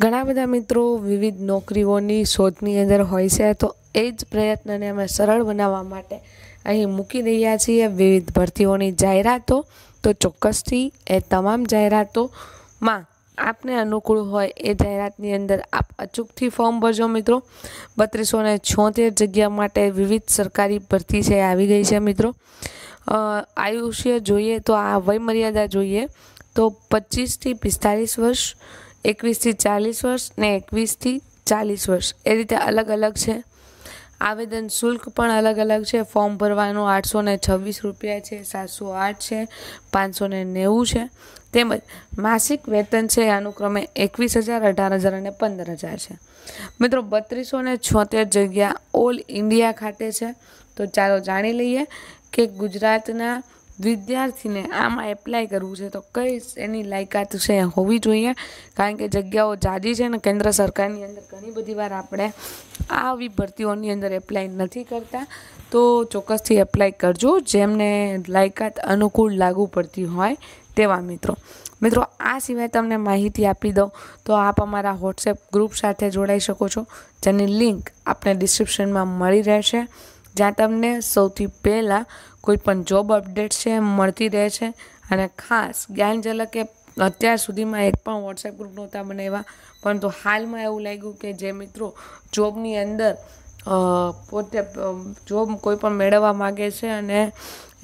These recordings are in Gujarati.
ઘણા બધા મિત્રો વિવિધ નોકરીઓની શોધની અંદર હોય છે તો એ જ પ્રયત્નને અમે સરળ બનાવવા માટે અહીં મૂકી રહ્યા છીએ વિવિધ ભરતીઓની જાહેરાતો તો ચોક્કસથી એ તમામ જાહેરાતોમાં આપને અનુકૂળ હોય એ જાહેરાતની અંદર આપ અચૂકથી ફોર્મ ભરજો મિત્રો બત્રીસો ને છોતેર જગ્યા માટે વિવિધ સરકારી ભરતી છે આવી ગઈ છે મિત્રો આયુષ્ય જોઈએ તો આ વયમર્યાદા જોઈએ તો પચીસથી પિસ્તાલીસ વર્ષ એકવીસથી ચાલીસ વર્ષ ને એકવીસથી ચાલીસ વર્ષ એ રીતે અલગ અલગ છે આવેદન શુલ્ક પણ અલગ અલગ છે ફોર્મ ભરવાનું આઠસો ને છવ્વીસ રૂપિયા છે સાતસો આઠ છે પાંચસો ને નેવું છે તેમજ માસિક વેતન છે અનુક્રમે એકવીસ હજાર અઢાર હજાર અને પંદર હજાર છે મિત્રો બત્રીસો ને છોતેર જગ્યા ઓલ ઇન્ડિયા ખાતે છે તો ચાલો જાણી લઈએ કે ગુજરાતના વિદ્યાર્થીને આમાં એપ્લાય કરવું છે તો કઈ એની લાયકાત છે હોવી જોઈએ કારણ કે જગ્યાઓ જાજી છે ને કેન્દ્ર સરકારની અંદર ઘણી બધી વાર આપણે આવી ભરતીઓની અંદર એપ્લાય નથી કરતા તો ચોક્કસથી એપ્લાય કરજો જેમને લાયકાત અનુકૂળ લાગુ પડતી હોય તેવા મિત્રો મિત્રો આ સિવાય તમને માહિતી આપી દઉં તો આપ અમારા વોટ્સએપ ગ્રુપ સાથે જોડાઈ શકો છો જેની લિંક આપણે ડિસ્ક્રિપ્શનમાં મળી રહેશે જ્યાં તમને સૌથી પહેલાં કોઈ પણ જોબ અપડેટ છે એમ મળતી રહે છે અને ખાસ જ્ઞાનજલક એપ અત્યાર સુધીમાં એક પણ વોટ્સએપ ગ્રુપ નહોતા બનાવ્યા પરંતુ હાલમાં એવું લાગ્યું કે જે મિત્રો જોબની અંદર પોતે જોબ કોઈ પણ મેળવવા માગે છે અને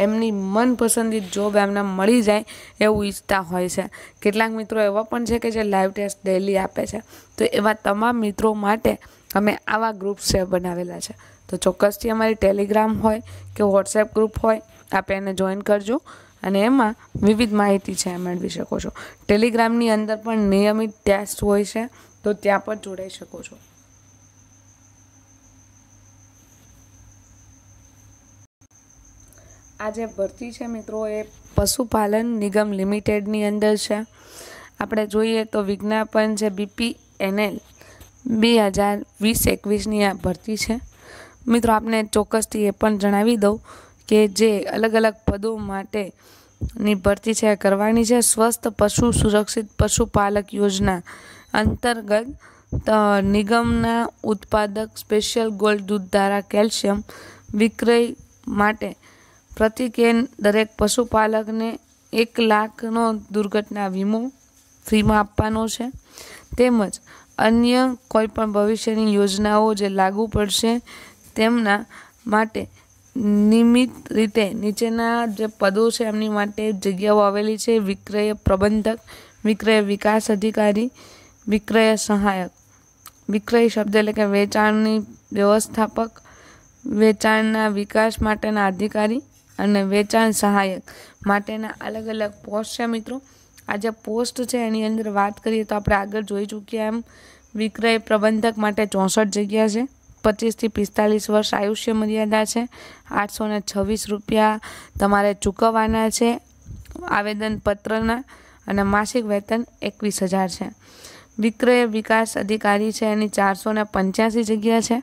એમની મનપસંદી જોબ એમને મળી જાય એવું ઈચ્છતા હોય છે કેટલાક મિત્રો એવા પણ છે કે જે લાઈવ ટેસ્ટ ડેલી આપે છે તો એવા તમામ મિત્રો માટે અમે આવા ગ્રુપ્સ બનાવેલા છે તો ચોક્કસથી અમારી ટેલિગ્રામ હોય કે વોટ્સએપ ગ્રુપ હોય આપે એને જોઈન કરજો અને એમાં વિવિધ માહિતી છે મેળવી શકો છો ટેલિગ્રામની અંદર પણ નિયમિત ટેસ્ટ હોય છે તો ત્યાં પણ જોડાઈ શકો છો આ જે ભરતી છે મિત્રો એ પશુપાલન નિગમ લિમિટેડની અંદર છે આપણે જોઈએ તો વિજ્ઞાપન છે બીપી એનએલ બે હજાર વીસ એકવીસની આ ભરતી છે મિત્રો આપને ચોક્કસથી એ પણ જણાવી દઉં કે જે અલગ અલગ પદો માટેની ભરતી છે કરવાની છે સ્વસ્થ પશુ સુરક્ષિત પશુપાલક યોજના અંતર્ગત નિગમના ઉત્પાદક સ્પેશિયલ ગોલ્ડ દૂધ ધારા કેલ્શિયમ વિક્રય માટે પ્રતિ કેન દરેક પશુપાલકને એક લાખનો દુર્ઘટના વીમો ફ્રીમાં આપવાનો છે તેમજ અન્ય કોઈપણ ભવિષ્યની યોજનાઓ જે લાગુ પડશે તેમના માટે નિયમિત રીતે નીચેના જે પદો છે એમની માટે જગ્યાઓ આવેલી છે વિક્રય પ્રબંધક વિક્રય વિકાસ અધિકારી વિક્રય સહાયક વિક્રય શબ્દ એટલે કે વેચાણની વ્યવસ્થાપક વેચાણના વિકાસ માટેના અધિકારી અને વેચાણ સહાયક માટેના અલગ અલગ પોસ્ટ છે મિત્રો આ જે પોસ્ટ છે એની અંદર વાત કરીએ તો આપણે આગળ જોઈ ચૂક્યા એમ વિક્રય પ્રબંધક માટે ચોસઠ જગ્યા છે પચીસથી પિસ્તાલીસ વર્ષ આયુષ્ય મર્યાદા છે આઠસો ને છવ્વીસ રૂપિયા તમારે ચૂકવવાના છે આવેદન પત્રના અને માસિક વેતન એકવીસ હજાર છે વિક્રય વિકાસ અધિકારી છે એની ચારસો ને પંચ્યાસી જગ્યા છે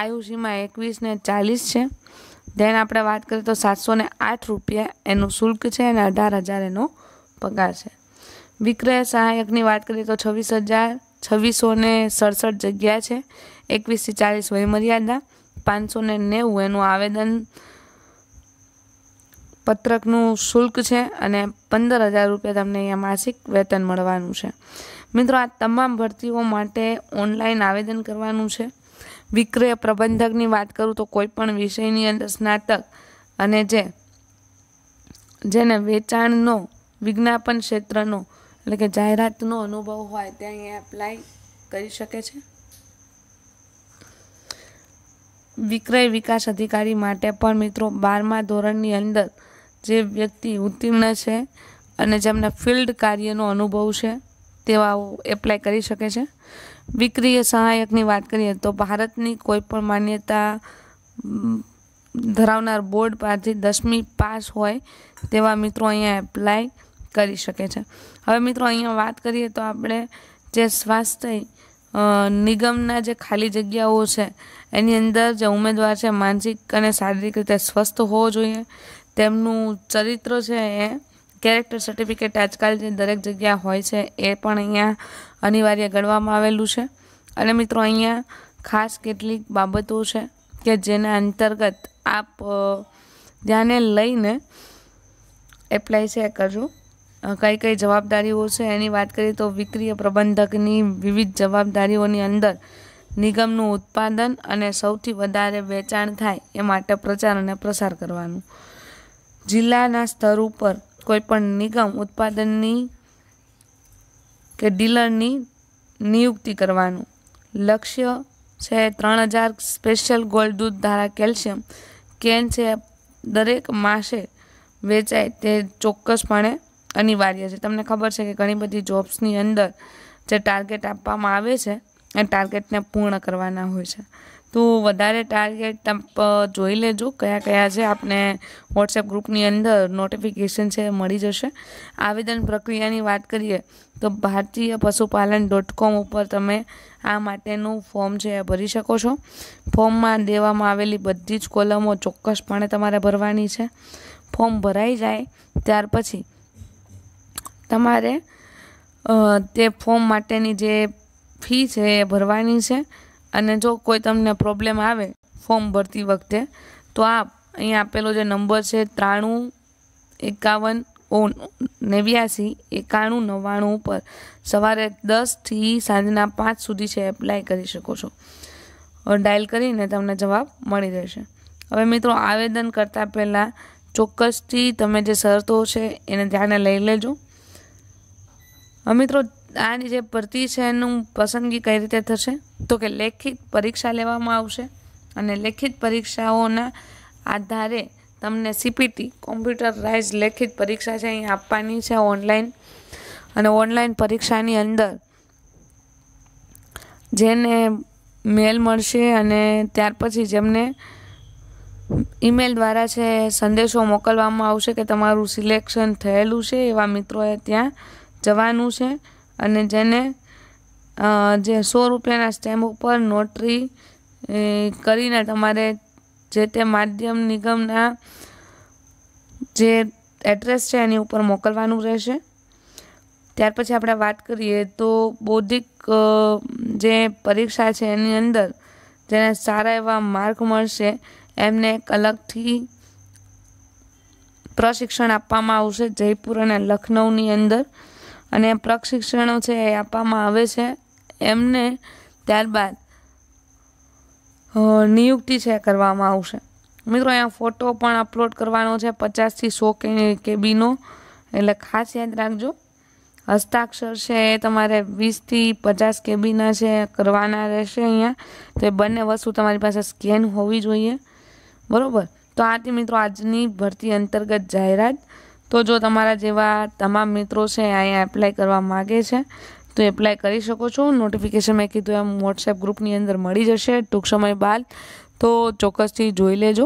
આયુષીમાં એકવીસ ને ચાલીસ છે ધેન આપણે વાત કરીએ તો સાતસો ને આઠ રૂપિયા એનું શુલ્ક છે અને અઢાર હજાર એનો પગાર છે વિક્રય સહાયકની વાત કરીએ તો છવ્વીસ હજાર છવ્વીસો ને સડસઠ જગ્યા છે એકવીસથી ચાલીસ વયમર્યાદા પાંચસો ને નેવું એનું આવેદન પત્રકનું શુલ્ક છે અને પંદર હજાર રૂપિયા તમને અહીંયા માસિક વેતન મળવાનું છે મિત્રો આ તમામ ભરતીઓ માટે ઓનલાઈન આવેદન કરવાનું છે વિક્રય પ્રબંધકની વાત કરું તો કોઈપણ વિષયની અંદર સ્નાતક અને જે જેને વેચાણનો વિજ્ઞાપન ક્ષેત્રનો એટલે કે જાહેરાતનો અનુભવ હોય ત્યાં અહીંયા એપ્લાય કરી શકે છે વિક્રય વિકાસ અધિકારી માટે પણ મિત્રો બારમા ધોરણની અંદર જે વ્યક્તિ ઉત્તીર્ણ છે અને જેમને ફિલ્ડ કાર્યનો અનુભવ છે તેવાઓ એપ્લાય કરી શકે છે વિક્રીય સહાયકની વાત કરીએ તો ભારતની કોઈપણ માન્યતા ધરાવનાર બોર્ડ પાસે દસમી પાસ હોય તેવા મિત્રો અહીંયા એપ્લાય કરી શકે છે હવે મિત્રો અહીંયા વાત કરીએ તો આપણે જે સ્વાસ્થ્ય નિગમના જે ખાલી જગ્યાઓ છે એની અંદર જે ઉમેદવાર છે માનસિક અને શારીરિક રીતે સ્વસ્થ હોવો જોઈએ તેમનું ચરિત્ર છે એ કેરેક્ટર સર્ટિફિકેટ આજકાલ જે દરેક જગ્યા હોય છે એ પણ અહીંયા અનિવાર્ય ગણવામાં આવેલું છે અને મિત્રો અહીંયા ખાસ કેટલીક બાબતો છે કે જેના અંતર્ગત આપ ધ્યાને લઈને એપ્લાય છે કરજો કઈ કઈ જવાબદારીઓ છે એની વાત કરીએ તો વિક્રીય પ્રબંધકની વિવિધ જવાબદારીઓની અંદર નિગમનું ઉત્પાદન અને સૌથી વધારે વેચાણ થાય એ માટે પ્રચાર અને પ્રસાર કરવાનું જિલ્લાના સ્તર ઉપર કોઈપણ નિગમ ઉત્પાદનની કે ડીલરની નિયુક્તિ કરવાનું લક્ષ્ય છે ત્રણ હજાર સ્પેશિયલ ગોલ્ડ દૂધ ધારા કેલ્શિયમ કેન છે દરેક માસે વેચાય તે ચોક્કસપણે અનિવાર્ય છે તમને ખબર છે કે ઘણી બધી જોબ્સની અંદર જે ટાર્ગેટ આપવામાં આવે છે એ ટાર્ગેટને પૂર્ણ કરવાના હોય છે તો વધારે ટાર્ગેટ જોઈ લેજો કયા કયા છે આપને વોટ્સએપ ગ્રુપની અંદર નોટિફિકેશન છે મળી જશે આવેદન પ્રક્રિયાની વાત કરીએ તો ભારતીય પશુપાલન ડોટ કોમ ઉપર તમે આ માટેનું ફોર્મ છે એ ભરી શકો છો ફોર્મમાં દેવામાં આવેલી બધી જ કોલમો ચોક્કસપણે તમારે ભરવાની છે ફોર્મ ભરાઈ જાય ત્યાર પછી તમારે તે ફોર્મ માટેની જે ફી છે એ ભરવાની છે અને જો કોઈ તમને પ્રોબ્લેમ આવે ફોર્મ ભરતી વખતે તો આ અહીં આપેલો જે નંબર છે ત્રાણું એકાવન ઓ નેવ્યાસી એકાણું નવ્વાણું ઉપર સવારે દસથી સાંજના પાંચ સુધી છે એપ્લાય કરી શકો છો ડાયલ કરીને તમને જવાબ મળી રહેશે હવે મિત્રો આવેદન કરતાં પહેલાં ચોક્કસથી તમે જે શરતો છે એને ધ્યાને લઈ લેજો મિત્રો આની જે ભરતી છે એનું પસંદગી કઈ રીતે થશે તો કે લેખિત પરીક્ષા લેવામાં આવશે અને લેખિત પરીક્ષાઓના આધારે તમને સીપીટી કોમ્પ્યુટરાઇઝ લેખિત પરીક્ષા છે અહીં આપવાની છે ઓનલાઈન અને ઓનલાઈન પરીક્ષાની અંદર જેને મેલ મળશે અને ત્યાર પછી જેમને ઈમેલ દ્વારા છે સંદેશો મોકલવામાં આવશે કે તમારું સિલેક્શન થયેલું છે એવા મિત્રોએ ત્યાં જવાનું છે અને જેને જે સો રૂપિયાના સ્ટેમ્પ ઉપર નોટરી કરીને તમારે જે તે માધ્યમ નિગમના જે એડ્રેસ છે એની ઉપર મોકલવાનું રહેશે ત્યાર પછી આપણે વાત કરીએ તો બૌદ્ધિક જે પરીક્ષા છે એની અંદર જેને સારા એવા માર્ક મળશે એમને એક અલગથી પ્રશિક્ષણ આપવામાં આવશે જયપુર અને લખનઉની અંદર અને પ્રશિક્ષણો છે એ આપવામાં આવે છે એમને ત્યારબાદ નિયુક્તિ છે કરવામાં આવશે મિત્રો અહીંયા ફોટો પણ અપલોડ કરવાનો છે પચાસથી સો કેબીનો એટલે ખાસ યાદ રાખજો હસ્તાક્ષર છે એ તમારે વીસથી પચાસ કેબીના છે કરવાના રહેશે અહીંયા તો એ બંને વસ્તુ તમારી પાસે સ્કેન હોવી જોઈએ બરાબર તો આથી મિત્રો આજની ભરતી અંતર્ગત જાહેરાત તો જો તમારા જેવા તમામ મિત્રો છે અહીંયા એપ્લાય કરવા માગે છે તો એપ્લાય કરી શકો છો નોટિફિકેશન મેં કીધું એમ વોટ્સએપ ગ્રુપની અંદર મળી જશે ટૂંક સમય બાદ તો ચોક્કસથી જોઈ લેજો